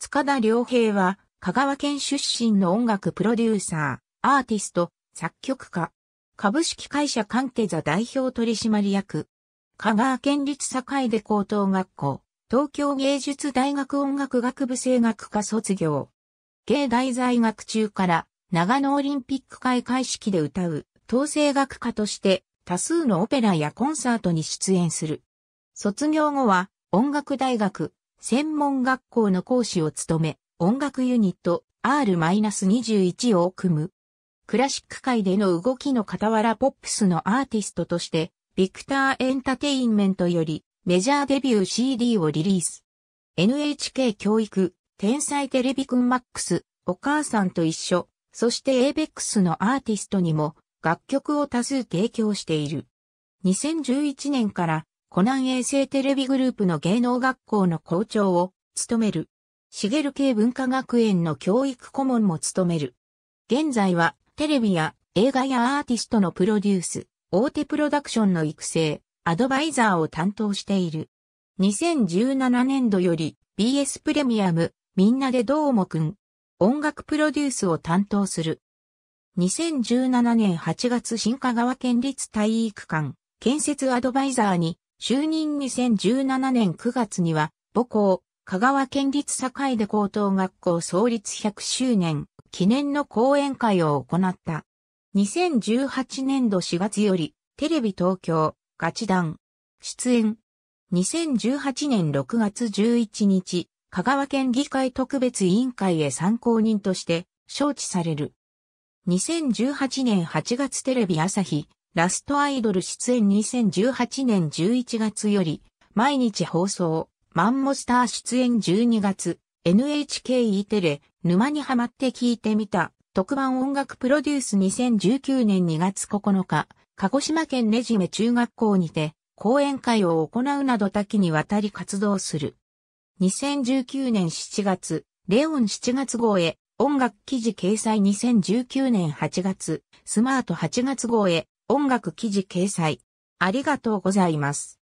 塚田良平は、香川県出身の音楽プロデューサー、アーティスト、作曲家、株式会社関係座代表取締役、香川県立境で高等学校、東京芸術大学音楽学部声楽科卒業。芸大在学中から長野オリンピック開会式で歌う、統制学科として多数のオペラやコンサートに出演する。卒業後は音楽大学、専門学校の講師を務め、音楽ユニット R-21 を組む。クラシック界での動きの傍らポップスのアーティストとして、ビクターエンタテインメントよりメジャーデビュー CD をリリース。NHK 教育、天才テレビくんマックス、お母さんと一緒、そして ABEX のアーティストにも楽曲を多数提供している。2011年から湖南衛星テレビグループの芸能学校の校長を務める。茂系文化学園の教育顧問も務める。現在はテレビや映画やアーティストのプロデュース、大手プロダクションの育成、アドバイザーを担当している。2017年度より BS プレミアム、みんなでどうもくん、音楽プロデュースを担当する。2017年8月新香川県立体育館、建設アドバイザーに就任2017年9月には、母校、香川県立境で高等学校創立100周年記念の講演会を行った。2018年度4月より、テレビ東京、ガチ団、出演。2018年6月11日、香川県議会特別委員会へ参考人として、招致される。2018年8月テレビ朝日、ラストアイドル出演2018年11月より、毎日放送、マンモスター出演12月、NHKE テレ、沼にハマって聞いてみた、特番音楽プロデュース2019年2月9日、鹿児島県ねじめ中学校にて、講演会を行うなど多岐にわたり活動する。2019年7月、レオン7月号へ、音楽記事掲載2019年8月、スマート8月号へ、音楽記事掲載。ありがとうございます。